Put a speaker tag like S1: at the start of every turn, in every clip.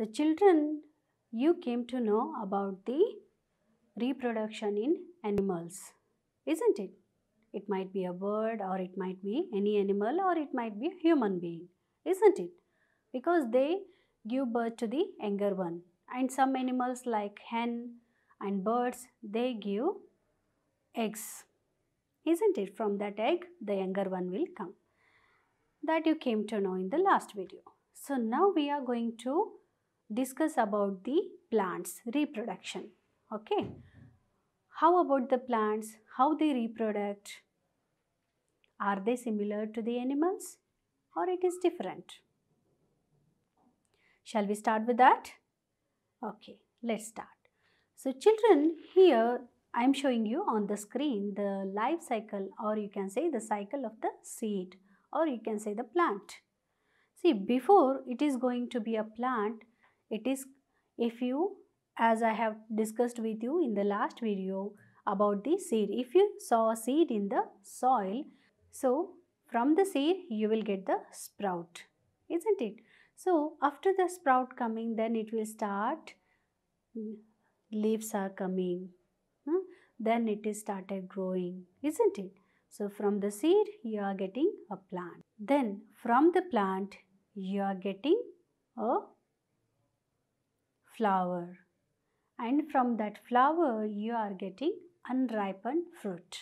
S1: So children, you came to know about the reproduction in animals, isn't it? It might be a bird or it might be any animal or it might be a human being, isn't it? Because they give birth to the younger one and some animals like hen and birds, they give eggs, isn't it? From that egg, the younger one will come. That you came to know in the last video. So now we are going to discuss about the plants reproduction okay how about the plants how they reproduce are they similar to the animals or it is different shall we start with that okay let's start so children here i am showing you on the screen the life cycle or you can say the cycle of the seed or you can say the plant see before it is going to be a plant it is if you as I have discussed with you in the last video about the seed. If you sow a seed in the soil, so from the seed you will get the sprout, isn't it? So after the sprout coming then it will start, leaves are coming, hmm? then it is started growing, isn't it? So from the seed you are getting a plant. Then from the plant you are getting a flower and from that flower you are getting unripened fruit.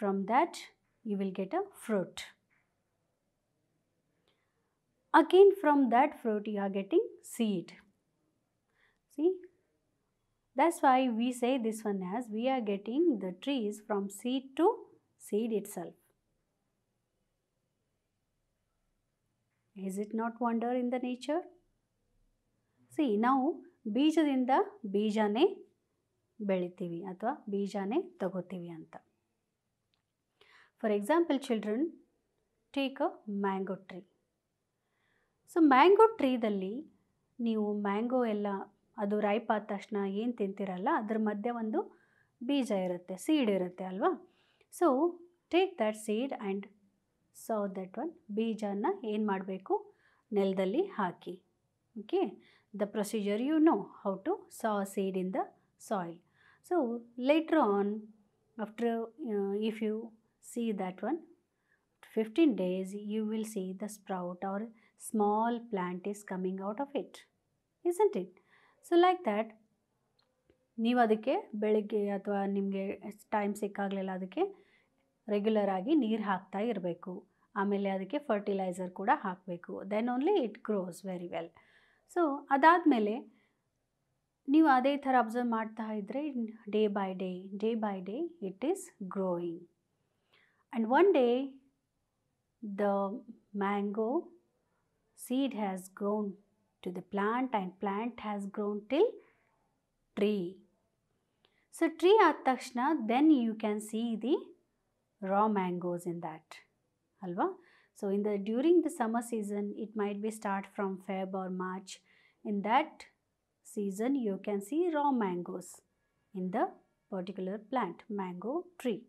S1: From that you will get a fruit. Again from that fruit you are getting seed. See that's why we say this one as we are getting the trees from seed to seed itself. Is it not wonder in the nature? See ನಾವು ಬೀಜದಿಂದ ಬೀಜನೇ ಬೆಳಿತೀವಿ ಅಥವಾ ಬೀಜನೇ ತಗೋತೀವಿ ಅಂತ for example children take a mango tree so mango ಟ್ರೀದಲ್ಲಿ ನೀವು ಮ್ಯಾಂಗೋ ಎಲ್ಲ ಅದು ರೈಪ್ ಆದ ತಕ್ಷಣ ಏನು ತಿಂತೀರಲ್ಲ ಅದ್ರ ಮಧ್ಯೆ ಒಂದು ಬೀಜ ಇರುತ್ತೆ ಸೀಡ್ ಇರುತ್ತೆ ಅಲ್ವಾ so take that seed and so that one ಬೀಜನ ಏನು ಮಾಡಬೇಕು ನೆಲದಲ್ಲಿ ಹಾಕಿ okay the procedure you know how to sow a seed in the soil. So later on after you know, if you see that one 15 days you will see the sprout or small plant is coming out of it isn't it so like that ನೀವು ಅದಕ್ಕೆ ಬೆಳಗ್ಗೆ ಅಥವಾ ನಿಮಗೆ time ಸಿಕ್ಕಾಗಲಿಲ್ಲ ಅದಕ್ಕೆ regular ಆಗಿ ನೀರು ಹಾಕ್ತಾ ಇರಬೇಕು ಆಮೇಲೆ ಅದಕ್ಕೆ ಫರ್ಟಿಲೈಸರ್ ಕೂಡ ಹಾಕಬೇಕು then only it grows very well so ಅದಾದಮೇಲೆ ನೀವು ಅದೇ ಥರ ಅಬ್ಸರ್ವ್ ಮಾಡ್ತಾ ಇದ್ದರೆ day by day day by day it is growing and one day the mango seed has grown to the plant and plant has grown till tree. So tree at Takshna then you can see the raw mangoes in that. Alva? So in the during the summer season, it might be start from Feb or March. In that season, you can see raw mangoes in the particular plant, mango tree.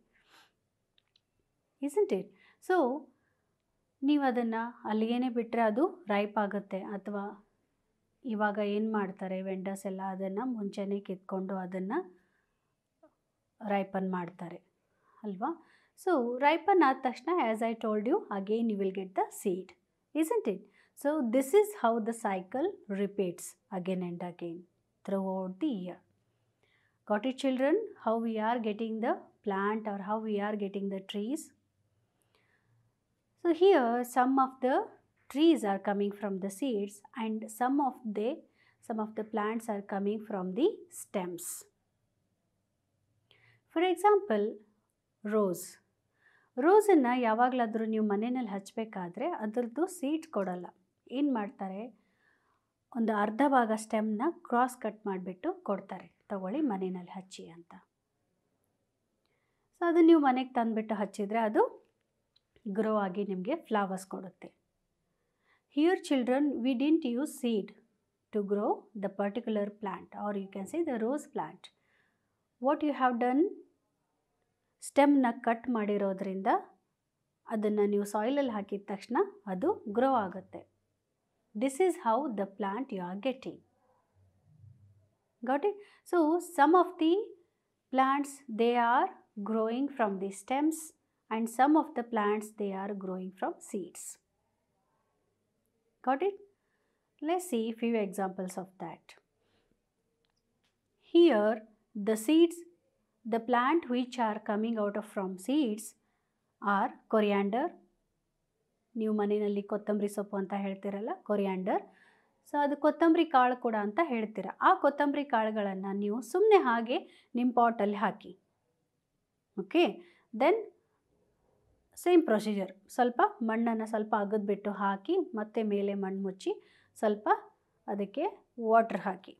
S1: Isn't it? So, ನೀವು ಅದನ್ನು ಅಲ್ಲಿಗೇನೆ ಬಿಟ್ಟರೆ ಅದು ripe ಆಗುತ್ತೆ ಅಥವಾ ಇವಾಗ ಏನು ಮಾಡ್ತಾರೆ vendors ಎಲ್ಲ ಅದನ್ನು ಮುಂಚೆನೇ ಕಿತ್ಕೊಂಡು ಅದನ್ನು ರೈಪನ್ ಮಾಡ್ತಾರೆ ಅಲ್ವಾ So ripen at Tashna as I told you again you will get the seed isn't it? So this is how the cycle repeats again and again throughout the year. Got it children? How we are getting the plant or how we are getting the trees? So here some of the trees are coming from the seeds and some of the some of the plants are coming from the stems. For example, rose. ರೋಸನ್ನು ಯಾವಾಗಲಾದರೂ ನೀವು ಮನೆಯಲ್ಲಿ ಹಚ್ಚಬೇಕಾದ್ರೆ ಅದರದ್ದು seed ಕೊಡೋಲ್ಲ ಏನು ಮಾಡ್ತಾರೆ ಒಂದು ಅರ್ಧ ಭಾಗ ಸ್ಟೆಮ್ನ ಕ್ರಾಸ್ ಕಟ್ ಮಾಡಿಬಿಟ್ಟು ಕೊಡ್ತಾರೆ ತಗೊಳ್ಳಿ ಮನೆಯಲ್ಲಿ ಹಚ್ಚಿ ಅಂತ ಸೊ ಅದು ನೀವು ಮನೆಗೆ ತಂದುಬಿಟ್ಟು ಹಚ್ಚಿದರೆ ಅದು ಗ್ರೋ ಆಗಿ ನಿಮಗೆ ಫ್ಲವರ್ಸ್ ಕೊಡುತ್ತೆ here children we didn't use seed to grow the particular plant or you can see the rose plant what you have done ಸ್ಟೆಮ್ನ ಕಟ್ ಮಾಡಿರೋದ್ರಿಂದ ಅದನ್ನು soil ಸಾಯಿಲಲ್ಲಿ ಹಾಕಿದ ತಕ್ಷಣ ಅದು ಗ್ರೋ ಆಗುತ್ತೆ this is how the plant you are getting got it so some of the plants they are growing from the stems and some of the plants they are growing from seeds got it let's see few examples of that here the seeds The plant which are coming out of from seeds or coriander ನೀವು ಮನೆಯಲ್ಲಿ ಕೊತ್ತಂಬರಿ ಸೊಪ್ಪು ಅಂತ ಹೇಳ್ತೀರಲ್ಲ coriander so ಅದು ಕೊತ್ತಂಬರಿ ಕಾಳು ಕೂಡ ಅಂತ ಹೇಳ್ತೀರ ಆ ಕೊತ್ತಂಬರಿ ಕಾಳುಗಳನ್ನು ನೀವು ಸುಮ್ಮನೆ ಹಾಗೆ ನಿಮ್ಮ ಪಾಟಲ್ಲಿ ಹಾಕಿ ಓಕೆ ದೆನ್ ಸೇಮ್ ಪ್ರೊಸೀಜರ್ ಸ್ವಲ್ಪ ಮಣ್ಣನ್ನು ಸ್ವಲ್ಪ ಅಗದ್ಬಿಟ್ಟು ಹಾಕಿ ಮತ್ತೆ ಮೇಲೆ ಮಣ್ಣು ಮುಚ್ಚಿ ಸ್ವಲ್ಪ ಅದಕ್ಕೆ ವಾಟ್ರ್ ಹಾಕಿ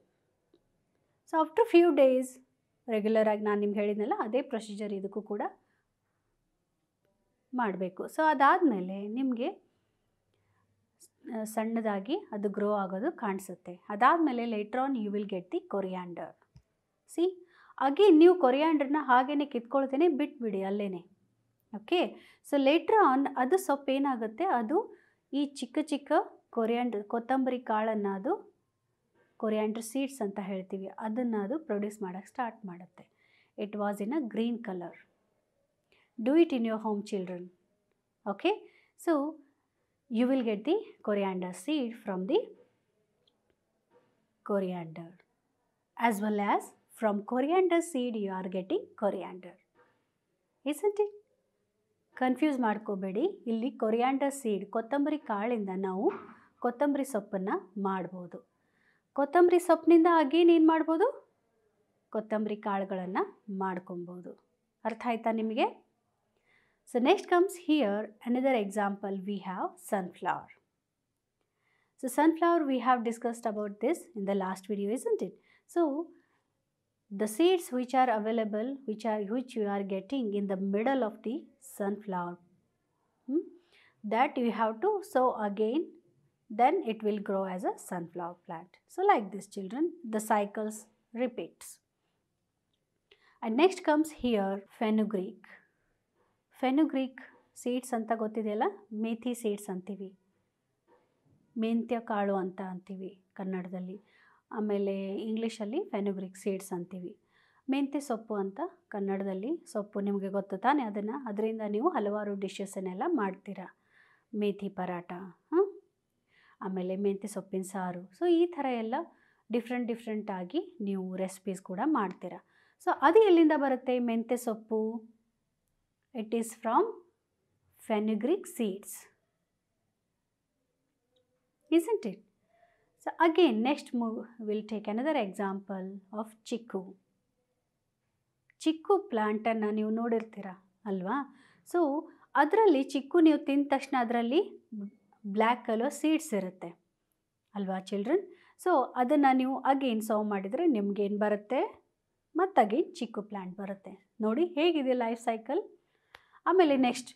S1: ಸೊ ಆಫ್ಟರ್ ಫ್ಯೂ ಡೇಸ್ ರೆಗ್ಯುಲರಾಗಿ ನಾನು ನಿಮ್ಗೆ ಹೇಳಿದ್ನಲ್ಲ ಅದೇ ಪ್ರೊಸೀಜರ್ ಇದಕ್ಕೂ ಕೂಡ ಮಾಡಬೇಕು ಸೊ ಅದಾದಮೇಲೆ ನಿಮಗೆ ಸಣ್ಣದಾಗಿ ಅದು ಗ್ರೋ ಆಗೋದು ಕಾಣಿಸುತ್ತೆ ಅದಾದಮೇಲೆ later on you will get the coriander see ಹಾಗೆ ನೀವು ಕೊರಿಯಾಂಡರ್ನ ಹಾಗೇ ಕಿತ್ಕೊಳ್ತೇನೆ ಬಿಟ್ಬಿಡಿ ಅಲ್ಲೇ ಓಕೆ ಸೊ ಲೇಟ್ರ್ ಆನ್ ಅದು ಏನಾಗುತ್ತೆ ಅದು ಈ ಚಿಕ್ಕ ಚಿಕ್ಕ ಕೊರಿಯಾಂಡರ್ ಕೊತ್ತಂಬರಿ ಕಾಳನ್ನು ಅದು ಕೊರಿಯಾಂಡ್ರ್ ಸೀಡ್ಸ್ ಅಂತ ಹೇಳ್ತೀವಿ ಅದನ್ನು ಅದು ಪ್ರೊಡ್ಯೂಸ್ ಮಾಡೋಕ್ಕೆ ಸ್ಟಾರ್ಟ್ ಮಾಡುತ್ತೆ it was in a green colour do it in your home children okay so you will get the coriander seed from the coriander as well as from coriander seed you are getting coriander isn't it confuse ಮಾಡ್ಕೋಬೇಡಿ ಇಲ್ಲಿ coriander seed ಕೊತ್ತಂಬರಿ ಕಾಳಿಂದ ನಾವು ಕೊತ್ತಂಬರಿ ಸೊಪ್ಪನ್ನು ಮಾಡ್ಬೋದು ಕೊತ್ತಂಬರಿ ಸೊಪ್ಪಿನಿಂದ ಏನು ಮಾಡ್ಬೋದು ಕೊತ್ತಂಬರಿ ಕಾಳುಗಳನ್ನು ಮಾಡ್ಕೊಬೋದು ಅರ್ಥ ಆಯ್ತಾ ನಿಮಗೆ so next comes here another example we have sunflower so sunflower we have discussed about this in the last video isn't it so the seeds which are available which are which you are getting in the middle of the sunflower that you have to sow again then it will grow as a sunflower plant. So like this children, the cycles repeats. And next comes here fenugreek. Fenugreek seeds ಅಂತ ಗೊತ್ತಿದೆಯಲ್ಲ methi seeds ಅಂತೀವಿ ಮೆಂತ್ಯ ಕಾಳು ಅಂತ ಅಂತೀವಿ ಕನ್ನಡದಲ್ಲಿ ಆಮೇಲೆ ಇಂಗ್ಲೀಷಲ್ಲಿ ಫೆನುಗ್ರಿಕ್ ಸೀಡ್ಸ್ ಅಂತೀವಿ ಮೆಂತ್ಯ ಸೊಪ್ಪು ಅಂತ ಕನ್ನಡದಲ್ಲಿ ಸೊಪ್ಪು ನಿಮಗೆ ಗೊತ್ತು ತಾನೆ ಅದನ್ನು ಅದರಿಂದ ನೀವು ಹಲವಾರು ಡಿಶಸ್ಸನ್ನೆಲ್ಲ ಮಾಡ್ತೀರಾ ಮೇಥಿ ಪರಾಟ ಹಾಂ ಆಮೇಲೆ ಮೆಂತ್ಯ ಸೊಪ್ಪಿನ ಸಾರು ಸೊ ಈ ಥರ ಎಲ್ಲ ಡಿಫ್ರೆಂಟ್ ಡಿಫ್ರೆಂಟಾಗಿ ನೀವು ರೆಸಿಪೀಸ್ ಕೂಡ ಮಾಡ್ತೀರಾ ಸೊ ಅದು ಎಲ್ಲಿಂದ ಬರುತ್ತೆ ಮೆಂತ್ಯ ಸೊಪ್ಪು it is from fenugreek seeds isn't it so again next ಮೂ will take another example of chikoo ಚಿಕ್ಕು ಪ್ಲಾಂಟನ್ನು ನೀವು ನೋಡಿರ್ತೀರ ಅಲ್ವಾ ಸೊ ಅದರಲ್ಲಿ ಚಿಕ್ಕು ನೀವು ತಿಂದ ತಕ್ಷಣ ಅದರಲ್ಲಿ ಬ್ಲ್ಯಾಕ್ ಕಲರ್ ಸೀಡ್ಸ್ ಇರುತ್ತೆ ಅಲ್ವಾ ಚಿಲ್ಡ್ರನ್ ಸೊ ಅದನ್ನು ನೀವು ಅಗೇನ್ ಸರ್ವ್ ಮಾಡಿದರೆ ನಿಮಗೇನು ಬರುತ್ತೆ ಮತ್ತು ಅಗೇನ್ ಚಿಕ್ಕು ಪ್ಲ್ಯಾಂಟ್ ಬರುತ್ತೆ ನೋಡಿ ಹೇಗಿದೆ ಲೈಫ್ ಸೈಕಲ್ ಆಮೇಲೆ ನೆಕ್ಸ್ಟ್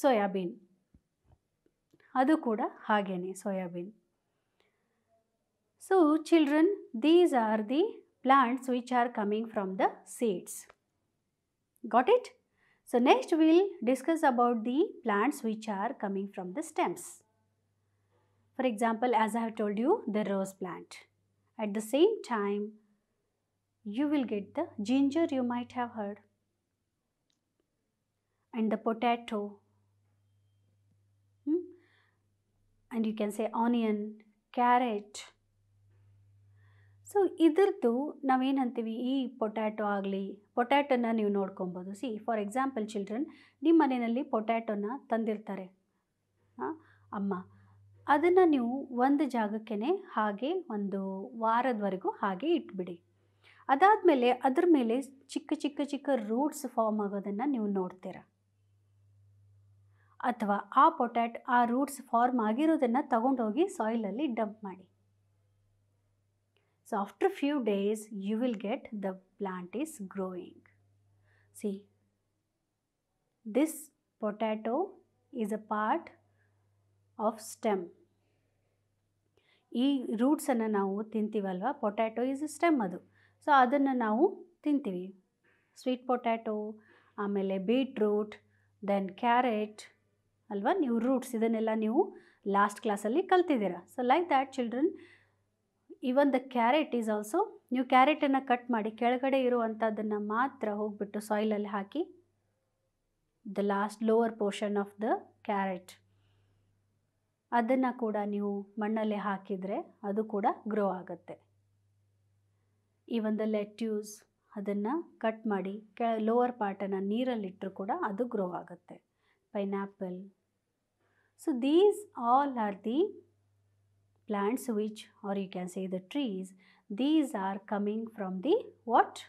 S1: ಸೋಯಾಬೀನ್ ಅದು ಕೂಡ ಹಾಗೇನೆ soybean so children these are the plants which are coming from the seeds got it so next will discuss about the plants which are coming from the stems For example, as I have told you, the rose plant. At the same time, you will get the ginger you might have heard and the potato hmm? and you can say onion, carrot. So, carrot so ಇದರದ್ದು ನಾವೇನಂತೀವಿ ಈ potato ಆಗಲಿ ಪೊಟ್ಯಾಟೊನ ನೀವು ನೋಡ್ಕೊಬೋದು C for example children ನಿಮ್ಮ ಮನೆಯಲ್ಲಿ ಪೊಟ್ಯಾಟೊನ ತಂದಿರ್ತಾರೆ ಹಾಂ Amma. ಅದನ್ನು ನೀವು ಒಂದು ಜಾಗಕ್ಕೇ ಹಾಗೆ ಒಂದು ವಾರದವರೆಗೂ ಹಾಗೆ ಇಟ್ಬಿಡಿ ಮೇಲೆ ಅದ್ರ ಮೇಲೆ ಚಿಕ್ಕ ಚಿಕ್ಕ ಚಿಕ್ಕ ರೂಟ್ಸ್ ಫಾರ್ಮ್ ಆಗೋದನ್ನು ನೀವು ನೋಡ್ತೀರ ಅಥವಾ ಆ ಪೊಟ್ಯಾಟ್ ಆ ರೂಟ್ಸ್ ಫಾರ್ಮ್ ಆಗಿರೋದನ್ನು ತಗೊಂಡೋಗಿ ಸಾಯಿಲಲ್ಲಿ ಡಂಪ್ ಮಾಡಿ so after few days you will get the plant is growing see this potato is a part of stem ಈ ರೂಟ್ಸನ್ನು ನಾವು ತಿಂತೀವಲ್ವ ಪೊಟ್ಯಾಟೊ ಈಸ್ ಸ್ಟೆಮ್ ಅದು ಸೊ ಅದನ್ನು ನಾವು ತಿಂತೀವಿ ಸ್ವೀಟ್ ಪೊಟ್ಯಾಟೊ ಆಮೇಲೆ ಬೀಟ್ರೂಟ್ ದೆನ್ ಕ್ಯಾರೆಟ್ ಅಲ್ವಾ ನೀವು ರೂಟ್ಸ್ ಇದನ್ನೆಲ್ಲ ನೀವು ಲಾಸ್ಟ್ ಕ್ಲಾಸಲ್ಲಿ ಕಲ್ತಿದ್ದೀರಾ so like that children even the carrot is also ನೀವು ಕ್ಯಾರೆಟನ್ನು ಕಟ್ ಮಾಡಿ ಕೆಳಗಡೆ ಇರುವಂಥದ್ದನ್ನು ಮಾತ್ರ ಹೋಗ್ಬಿಟ್ಟು ಸಾಯಿಲಲ್ಲಿ ಹಾಕಿ the last lower portion of the carrot ಅದನ್ನು ಕೂಡ ನೀವು ಮಣ್ಣಲ್ಲಿ ಹಾಕಿದರೆ ಅದು ಕೂಡ ಗ್ರೋ ಆಗುತ್ತೆ ಈ ಒಂದು ಲೆಟ್ಯೂಸ್ ಅದನ್ನು ಕಟ್ ಮಾಡಿ ಕೆ ಲೋವರ್ ಪಾರ್ಟನ್ನು ನೀರಲ್ಲಿಟ್ಟರು ಕೂಡ ಅದು ಗ್ರೋ ಆಗುತ್ತೆ pineapple so these all are the plants which are you can say the trees these are coming from the what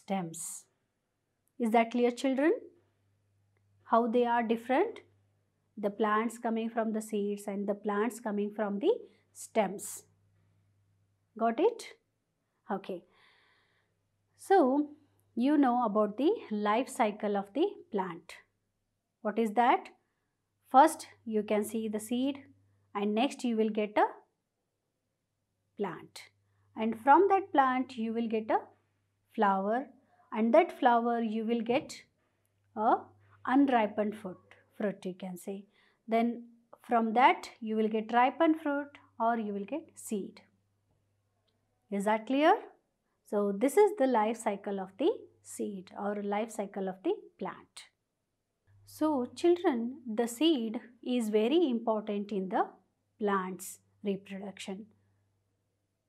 S1: stems is that clear children how they are different the plants coming from the seeds and the plants coming from the stems. Got it? Okay. So, you know about the life cycle of the plant. What is that? First, you can see the seed and next you will get a plant. And from that plant, you will get a flower and that flower you will get a unripened fruit, fruit you can say. Then from that you will get ripened fruit or you will get seed. Is that clear? So this is the life cycle of the seed or life cycle of the plant. So children, the seed is very important in the plant's reproduction,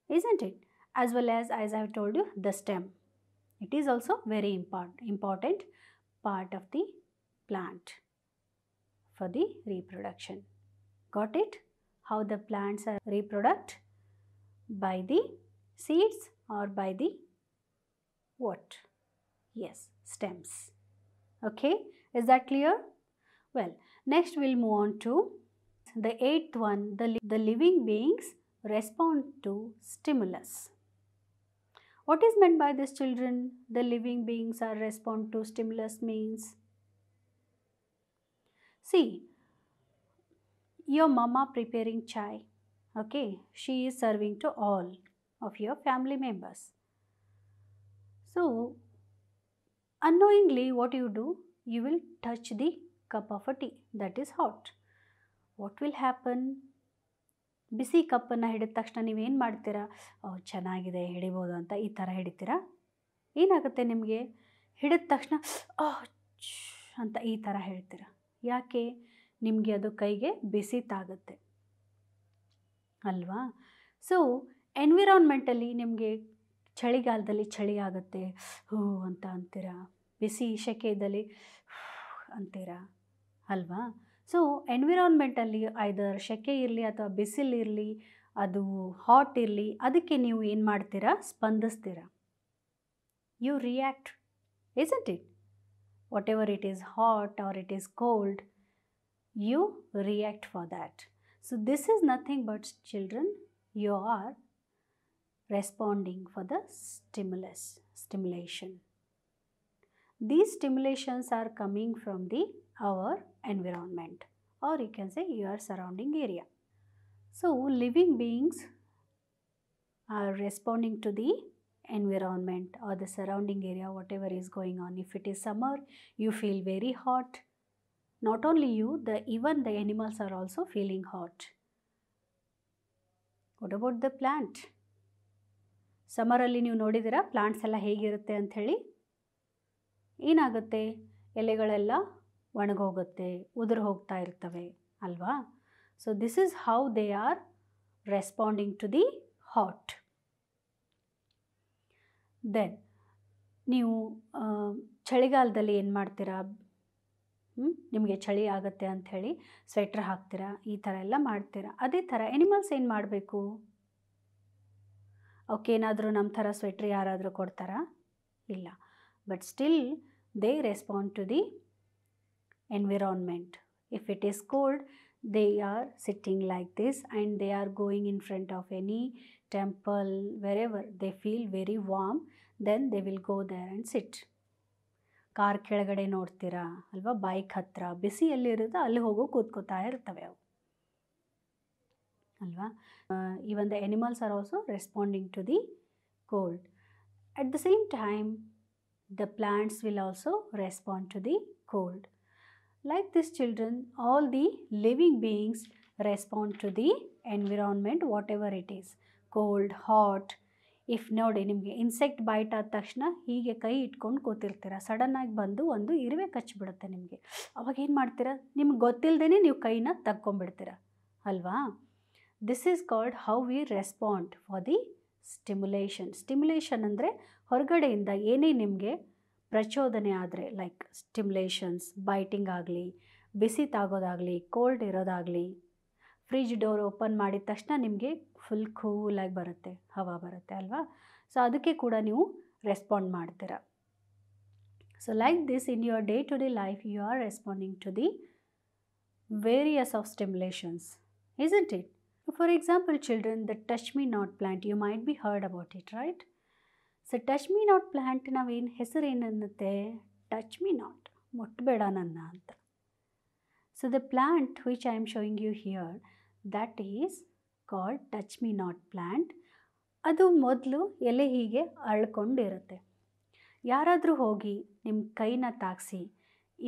S1: isn't it? As well as, as I have told you, the stem. It is also very important, important part of the plant for the reproduction. Got it? How the plants are reproduced? By the seeds or by the what? Yes, stems. Okay, is that clear? Well, next we'll move on to the eighth one, the, li the living beings respond to stimulus. What is meant by this children? The living beings are respond to stimulus means See, your mama preparing chai, okay, she is serving to all of your family members. So, unknowingly, what you do, you will touch the cup of a tea that is hot. What will happen? ಬಿಸಿ ಕಪ್ಪನ್ನು ಹಿಡಿದ ತಕ್ಷಣ ನೀವೇನು ಮಾಡ್ತೀರಾ ಚೆನ್ನಾಗಿದೆ ಹಿಡಿಬೋದು ಅಂತ ಈ ಥರ ಹಿಡಿತೀರಾ ಏನಾಗುತ್ತೆ ನಿಮಗೆ ಹಿಡಿದ ತಕ್ಷಣ ಅಂತ ಈ ಥರ ಹೇಳ್ತೀರಾ ಯಾಕೆ ನಿಮಗೆ ಅದು ಕೈಗೆ ಬಿಸಿ ತಾಗುತ್ತೆ ಅಲ್ವಾ ಸೊ ಎನ್ವಿರಾನ್ಮೆಂಟಲ್ಲಿ ನಿಮಗೆ ಚಳಿಗಾಲದಲ್ಲಿ ಚಳಿ ಆಗುತ್ತೆ ಹೂ ಅಂತ ಅಂತೀರಾ ಬಿಸಿ ಶೆಕೆಯಲ್ಲಿ ಅಂತೀರಾ ಅಲ್ವಾ ಸೊ ಎನ್ವಿರಾನ್ಮೆಂಟಲ್ಲಿ ಐದರ್ ಶೆಕೆ ಇರಲಿ ಅಥವಾ ಬಿಸಿಲಿರಲಿ ಅದು ಹಾಟ್ ಇರಲಿ ಅದಕ್ಕೆ ನೀವು ಏನು ಮಾಡ್ತೀರಾ ಸ್ಪಂದಿಸ್ತೀರಾ you react is it whatever it is hot or it is cold, you react for that. So this is nothing but children, you are responding for the stimulus, stimulation. These stimulations are coming from the our environment or you can say your surrounding area. So living beings are responding to the environment or the surrounding area, whatever is going on. If it is summer, you feel very hot. Not only you, the even the animals are also feeling hot. What about the what about the plant ಸಮರಲ್ಲಿ ನೀವು ನೋಡಿದ್ದೀರಾ plants ಎಲ್ಲ ಹೇಗಿರುತ್ತೆ ಅಂಥೇಳಿ ಏನಾಗುತ್ತೆ ಎಲೆಗಳೆಲ್ಲ ಒಣಗೋಗುತ್ತೆ ಉದುರು ಹೋಗ್ತಾ ಇರ್ತವೆ ಅಲ್ವಾ So this is how they are responding to the hot. ದೆನ್ ನೀವು ಚಳಿಗಾಲದಲ್ಲಿ ಏನು ಮಾಡ್ತೀರಾ ನಿಮಗೆ ಚಳಿ ಆಗುತ್ತೆ ಅಂಥೇಳಿ ಸ್ವೆಟ್ರ್ ಹಾಕ್ತೀರಾ ಈ ಥರ ಎಲ್ಲ ಮಾಡ್ತೀರಾ ಅದೇ ಥರ ಎನಿಮಲ್ಸ್ ಏನು ಮಾಡಬೇಕು ಅವಕ್ಕೇನಾದರೂ ನಮ್ಮ ಥರ ಸ್ವೆಟ್ರ್ ಯಾರಾದರೂ ಕೊಡ್ತಾರಾ ಇಲ್ಲ but still they respond to the environment if it is cold they are sitting like this and they are going in front of any temple wherever they feel very warm then they will go there and sit car ಕೆಳಗಡೆ ನೋಡ್ತೀರಾ ಅಲ್ವಾ bike ಹತ್ತಿರ ಬಿಸಿ irutha ಅಲ್ಲಿ ಹೋಗೋ ಕೂತ್ಕೋತಾ ಇರ್ತವೆ ಅವು ಅಲ್ವಾ even the animals are also responding to the cold at the same time the plants will also respond to the cold Like this children, all the living beings respond to the environment whatever it is cold hot if ನೋಡಿ ನಿಮಗೆ insect byte ಆದ ತಕ್ಷಣ ಹೀಗೆ ಕೈ ಇಟ್ಕೊಂಡು ಕೂತಿರ್ತೀರ ಸಡನ್ನಾಗಿ ಬಂದು ಒಂದು ಇರುವೆ ಕಚ್ಚಿಬಿಡುತ್ತೆ ನಿಮಗೆ ಅವಾಗ ಏನು ಮಾಡ್ತೀರಾ ನಿಮ್ಗೆ ಗೊತ್ತಿಲ್ಲದೇ ನೀವು ಕೈನ ತಕ್ಕೊಂಬಿಡ್ತೀರ ಅಲ್ವಾ this is called how we respond for the stimulation stimulation ಅಂದರೆ ಹೊರಗಡೆಯಿಂದ ಏನೇ ನಿಮಗೆ ಪ್ರಚೋದನೆ ಆದರೆ ಲೈಕ್ ಸ್ಟಿಮ್ಯುಲೇಷನ್ಸ್ ಬೈಟಿಂಗ್ ಆಗಲಿ ಬಿಸಿ ತಾಗೋದಾಗಲಿ ಕೋಲ್ಡ್ ಇರೋದಾಗಲಿ ಫ್ರಿಜ್ ಡೋರ್ ಓಪನ್ ಮಾಡಿದ ತಕ್ಷಣ ನಿಮಗೆ ಫುಲ್ ಕೂಲಾಗಿ ಬರುತ್ತೆ ಹವಾ ಬರುತ್ತೆ ಅಲ್ವಾ ಸೊ ಅದಕ್ಕೆ ಕೂಡ ನೀವು ರೆಸ್ಪಾಂಡ್ ಮಾಡ್ತೀರ so like this in your day to day life you are responding to the various of stimulations isn't it for example children the touch me not plant you might be heard about it right so touch me not plant ನಾವೇನು ಹೆಸರು ಏನನ್ನುತ್ತೆ touch me not ಮುಟ್ಟಬೇಡ ನನ್ನ ಅಂತ so the plant which I am showing you here that is called touch me not plant ಅದು ಮೊದಲು ಎಲೆ ಹೀಗೆ ಅಳ್ಕೊಂಡಿರುತ್ತೆ ಯಾರಾದರೂ ಹೋಗಿ ನಿಮ್ಮ ಕೈನ ತಾಗಿಸಿ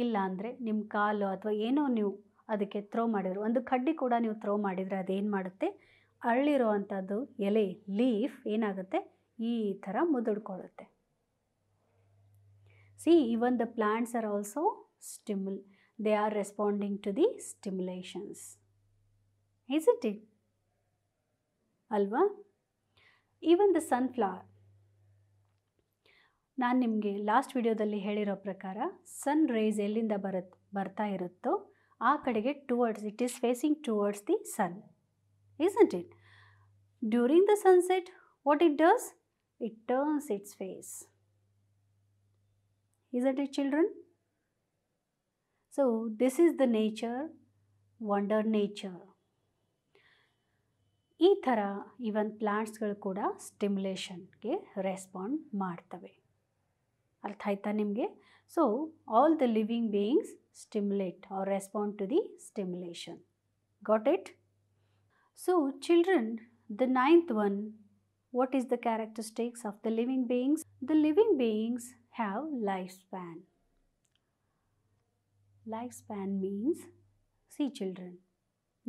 S1: ಇಲ್ಲಾಂದರೆ ನಿಮ್ಮ ಕಾಲು ಅಥವಾ ಏನೋ ನೀವು ಅದಕ್ಕೆ ಥ್ರೋ ಮಾಡಿದ್ರು ಒಂದು ಕಡ್ಡಿ ಕೂಡ ನೀವು ಥ್ರೋ ಮಾಡಿದರೆ ಅದೇನು ಮಾಡುತ್ತೆ ಅರಳಿರೋ ಅಂಥದ್ದು ಎಲೆ ಲೀಫ್ ಏನಾಗುತ್ತೆ ಈ ಥರ ಮುದುಡ್ಕೊಳ್ಳುತ್ತೆ see even the plants are also stimulate they are responding to the stimulations is it it ಅಲ್ವಾ ಈವನ್ ದ ಸನ್ಫ್ಲವರ್ ನಾನು ನಿಮಗೆ ಲಾಸ್ಟ್ ವಿಡಿಯೋದಲ್ಲಿ ಹೇಳಿರೋ ಪ್ರಕಾರ ಸನ್ ರೇಸ್ ಎಲ್ಲಿಂದ ಬರತ್ ಬರ್ತಾ ಇರುತ್ತೋ ಆ ಕಡೆಗೆ towards it is facing towards the sun is isn't it during the sunset what it does it turns its face. Isn't it, children? So, this is the nature, wonder nature. ಈ ಥರ ಇವನ್ ಪ್ಲ್ಯಾಂಟ್ಸ್ಗಳು ಕೂಡ ಸ್ಟಿಮ್ಯುಲೇಷನ್ಗೆ respond ಮಾಡ್ತವೆ ಅರ್ಥ ಆಯ್ತಾ ನಿಮಗೆ so all the living beings stimulate are respond to the stimulation got it so children the ninth one what is the characteristics of the living beings the living beings have lifespan lifespan means see children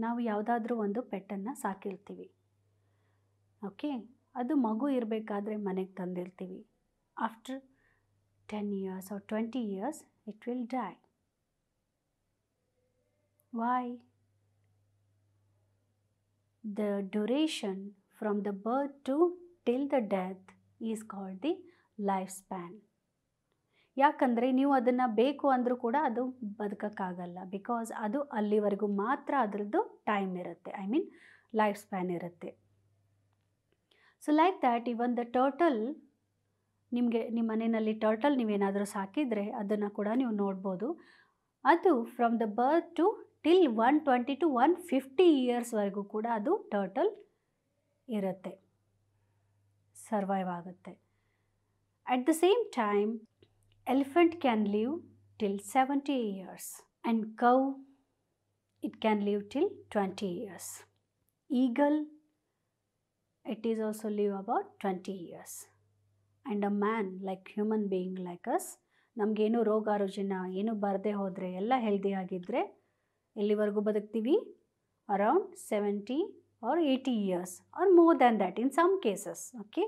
S1: Now we ನಾವು ಯಾವುದಾದ್ರೂ ಒಂದು Okay. ಸಾಕಿರ್ತೀವಿ okay ಅದು ಮಗು ಇರಬೇಕಾದ್ರೆ tandil ತಂದಿರ್ತೀವಿ After ten years or twenty years, it will die. Why? The duration. from the birth to till the death is called the life span ಯಾಕಂದರೆ ನೀವು ಅದನ್ನು ಬೇಕು ಅಂದರೂ ಕೂಡ ಅದು ಬದುಕೋಕ್ಕಾಗಲ್ಲ ಬಿಕಾಸ್ ಅದು ಅಲ್ಲಿವರೆಗೂ ಮಾತ್ರ ಅದರದ್ದು ಟೈಮ್ ಇರುತ್ತೆ ಐ ಮೀನ್ ಲೈಫ್ ಸ್ಪ್ಯಾನ್ ಇರುತ್ತೆ so like that even the turtle ನಿಮಗೆ ನಿಮ್ಮ ಮನೆಯಲ್ಲಿ ಟರ್ಟಲ್ ನೀವೇನಾದರೂ ಸಾಕಿದರೆ ಅದನ್ನು ಕೂಡ ನೀವು ನೋಡ್ಬೋದು ಅದು from the birth to till one twenty to one fifty ಇಯರ್ಸ್ವರೆಗೂ ಕೂಡ ಅದು ಟರ್ಟಲ್ ಇರುತ್ತೆ ಸರ್ವೈವ್ ಆಗುತ್ತೆ at the same time elephant can live till seventy years and cow it can live till twenty years eagle it is also live about twenty years and a man like human being like us ನಮಗೇನು ರೋಗ ರುಜಿನ ಏನು ಬರದೆ ಹೋದರೆ ಎಲ್ಲ healthy ಆಗಿದ್ದರೆ ಎಲ್ಲಿವರೆಗೂ ಬದುಕ್ತೀವಿ around seventy or 80 years or more than that in some cases. Okay.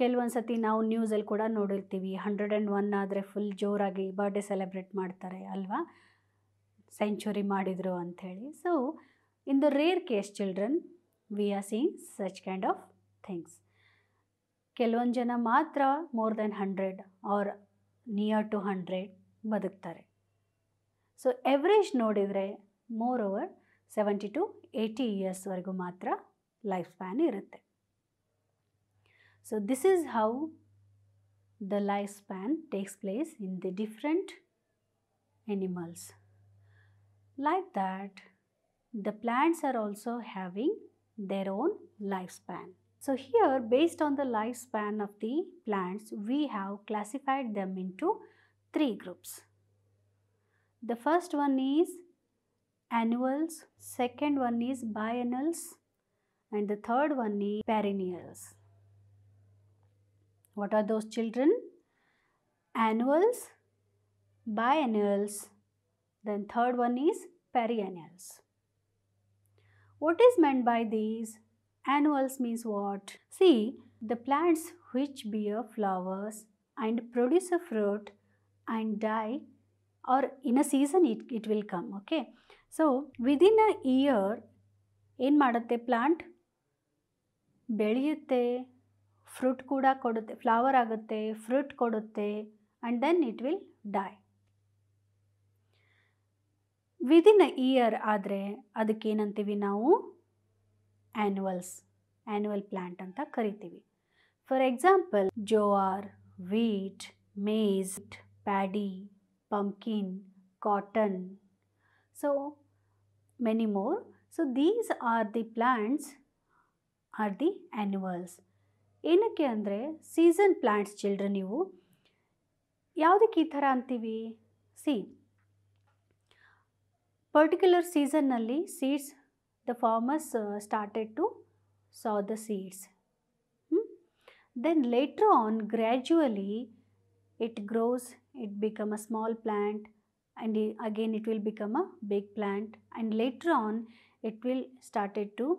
S1: ಕೆಲವೊಂದು ಸತಿ ನಾವು ನ್ಯೂಸಲ್ಲಿ ಕೂಡ ನೋಡಿರ್ತೀವಿ ಹಂಡ್ರೆಡ್ ಆ್ಯಂಡ್ ಒನ್ ಆದರೆ ಫುಲ್ ಜೋರಾಗಿ ಬರ್ಡೇ ಸೆಲೆಬ್ರೇಟ್ ಮಾಡ್ತಾರೆ ಅಲ್ವಾ ಸೆಂಚುರಿ ಮಾಡಿದರು ಅಂಥೇಳಿ so in the rare case children we are seen such kind of things ಕೆಲವೊಂದು ಜನ ಮಾತ್ರ more then hundred or near to hundred ಬದುಕ್ತಾರೆ ಸೊ ಎವ್ರೇಜ್ ನೋಡಿದರೆ more over seventy to eighty ಇಯರ್ಸ್ವರೆಗೂ ಮಾತ್ರ ಲೈಫ್ ಸ್ಪ್ಯಾನ್ ಇರುತ್ತೆ so this is how the animals. Like that, the plants are also having their own lifespan. So here, based on the lifespan of the plants, we have classified them into three groups. The first one is annuals, second one is biennials and the third one is perennials. What are those children? Annuals, biennials, then third one is perennials. What is meant by these? Annuals means what? See, the plants which bear flowers and produce a fruit and die or in a season it, it will come, okay? So within a year ಏನು ಮಾಡುತ್ತೆ plant ಬೆಳೆಯುತ್ತೆ fruit ಕೂಡ ಕೊಡುತ್ತೆ flower ಆಗುತ್ತೆ fruit ಕೊಡುತ್ತೆ and then it will die within a year ಆದರೆ ಅದಕ್ಕೇನಂತೀವಿ ನಾವು ಆ್ಯನ್ಯುವಲ್ಸ್ ಆ್ಯನ್ಯುವಲ್ ಪ್ಲ್ಯಾಂಟ್ ಅಂತ ಕರಿತೀವಿ for example jowar wheat maize paddy pumpkin cotton So, many more. So, these are the plants are the annuals. ಏನಕ್ಕೆ ಅಂದರೆ season plants children ನೀವು ಯಾವುದಕ್ಕೆ ಈ ಥರ ಅಂತೀವಿ ಸಿ ಪರ್ಟಿಕ್ಯುಲರ್ ಸೀಸನ್ನಲ್ಲಿ seeds the farmers started to sow the seeds then later on gradually it grows it become a small plant and again it will become a big plant and later on it will started to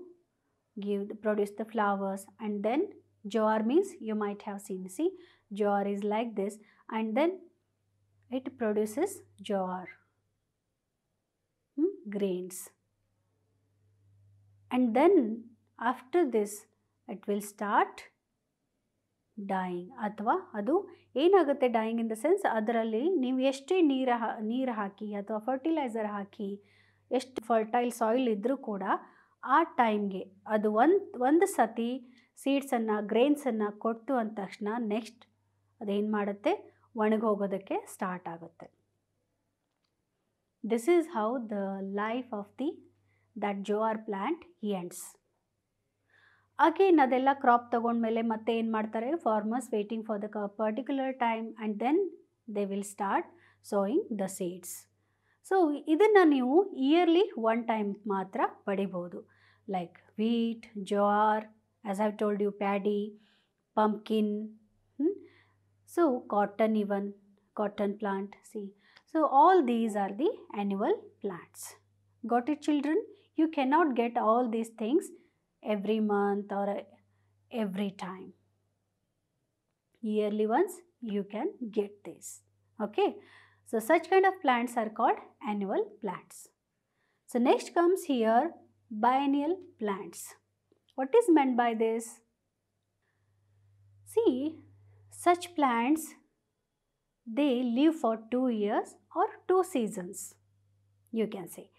S1: give the, produce the flowers and then jawar means you might have seen see jawar is like this and then it produces jawar hmm, grains and then after this it will start dying ಅಥವಾ ಅದು ಏನಾಗುತ್ತೆ ಡಾಯಿಂಗ್ in the sense ಅದರಲ್ಲಿ ನೀವು ಎಷ್ಟೇ ನೀರು ಹಾ ನೀರು ಹಾಕಿ ಅಥವಾ ಫರ್ಟಿಲೈಸರ್ ಹಾಕಿ ಎಷ್ಟು ಫರ್ಟೈಲ್ ಸಾಯಿಲ್ ಇದ್ದರೂ ಕೂಡ ಆ ಟೈಮ್ಗೆ ಅದು ಒಂದು ಒಂದು ಸತಿ ಸೀಡ್ಸನ್ನು ಗ್ರೇನ್ಸನ್ನು ಕೊಟ್ಟು ಅಂದ ತಕ್ಷಣ ನೆಕ್ಸ್ಟ್ ಅದೇನು ಮಾಡುತ್ತೆ ಒಣಗೋಗೋದಕ್ಕೆ ಸ್ಟಾರ್ಟ್ ಆಗುತ್ತೆ this is how the life of the that are plant ends again ಅದೆಲ್ಲ ಕ್ರಾಪ್ ತೊಗೊಂಡ್ಮೇಲೆ ಮತ್ತೆ ಏನು ಮಾಡ್ತಾರೆ ಫಾರ್ಮರ್ಸ್ ವೇಟಿಂಗ್ ಫಾರ್ ದ ಕ particular time and then they will start sowing the seeds so ಇದನ್ನು ನೀವು ಇಯರ್ಲಿ ಒನ್ ಟೈಮ್ ಮಾತ್ರ ಪಡಿಬೋದು like wheat jowar as I told you paddy pumpkin so cotton even cotton plant see so all these are the annual plants got it children you cannot get all these things every month or every time. Yearly ones you can get this. Okay. So such kind of plants are called annual plants. So next comes here biennial plants. What is meant by this? See, such plants, they live for two years or two seasons, you can say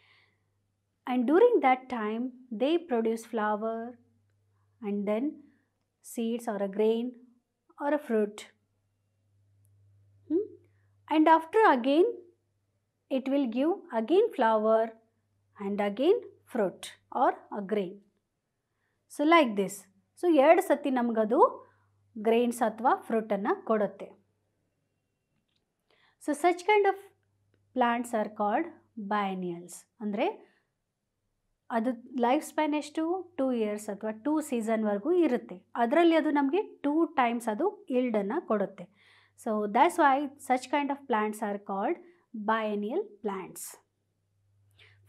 S1: and during that time they produce flower and then seeds or a grain or a fruit hmm? and after again it will give again flower and again fruit or a grain so like this so ಎರಡು ಸತಿ ನಮಗದು grain ಅಥವಾ ಫ್ರೂಟನ್ನು ಕೊಡುತ್ತೆ So such kind of plants are called biennials. ಅಂದರೆ ಅದು life span ಎಷ್ಟು two years ಅಥವಾ two ಸೀಸನ್ವರೆಗೂ ಇರುತ್ತೆ ಅದರಲ್ಲಿ ಅದು ನಮಗೆ ಟೂ ಟೈಮ್ಸ್ ಅದು ಇಲ್ಡನ್ನು ಕೊಡುತ್ತೆ so that's why such kind of plants are called biennial plants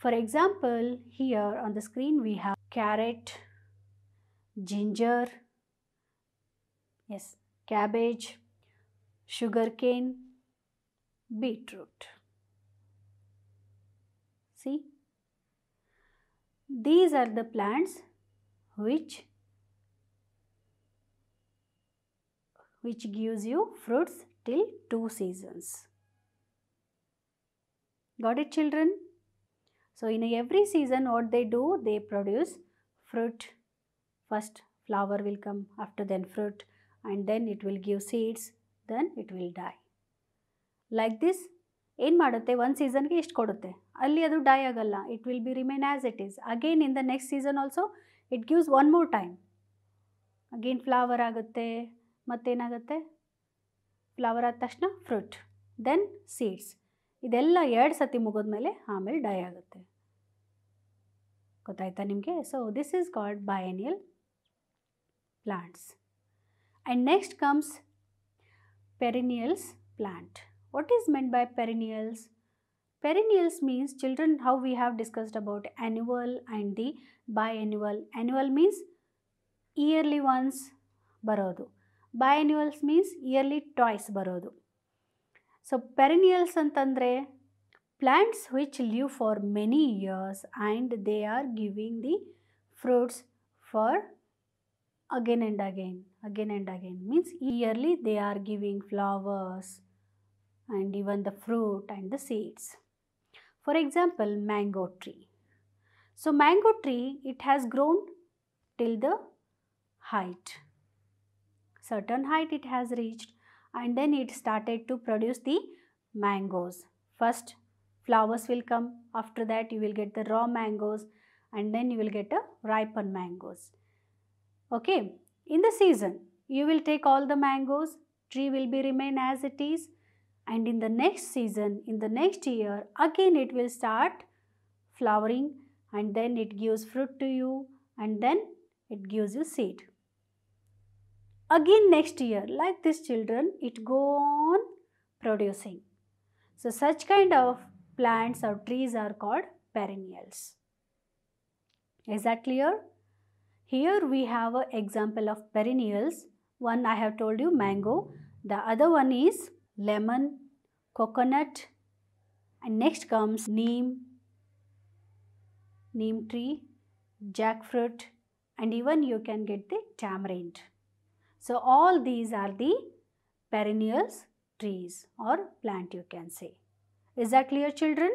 S1: for example here on the screen we have carrot ಎಸ್ cabbage sugar cane beetroot see These are the plants which which gives you fruits till two seasons. Got it children? So in every season what they do, they produce fruit. First flower will come, after then fruit and then it will give seeds, then it will die. this, in ಏನು one season ke ಇಷ್ಟು ಕೊಡುತ್ತೆ ಅಲ್ಲಿ ಅದು die ಆಗಲ್ಲ it will be remain as it is again in the next season also it gives one more time again flower ಆಗುತ್ತೆ ಮತ್ತೇನಾಗುತ್ತೆ flower ಆದ ತಕ್ಷಣ ಫ್ರೂಟ್ ದೆನ್ ಸೀಡ್ಸ್ ಇದೆಲ್ಲ ಎರಡು ಸತಿ ಮುಗಿದ್ಮೇಲೆ ಆಮೇಲೆ ಡೈ ಆಗುತ್ತೆ ಗೊತ್ತಾಯ್ತಾ ನಿಮಗೆ so this is called biennial plants and next comes perennials plant what is meant by perennials means means how we have discussed about about and the by biannual. Annual means yearly once ಬರೋದು by annuals means yearly twice ಬರೋದು so perennials ಅಂತಂದರೆ plants which live for many years and they are giving the fruits for again and again again and again means yearly they are giving flowers and even the fruit and the seeds For example, mango tree. So mango tree, it has grown till the height. Certain height it has reached and then it started to produce the mangoes. First flowers will come, after that you will get the raw mangoes and then you will get a ripened mangoes. Okay, in the season you will take all the mangoes, tree will be remain as it is and in the next season, in the next year, again it will start flowering and then it gives fruit to you and then it gives you seed. Again next year, like this children, it go on producing. So such kind of plants or trees are called perennials. Is that clear? Here we have an example of perennials. One I have told you mango. The other one is lemon, coconut and next comes neem, neem tree, jackfruit and even you can get the tamarind. So all these are the perennials trees or plant you can say. Is that clear children?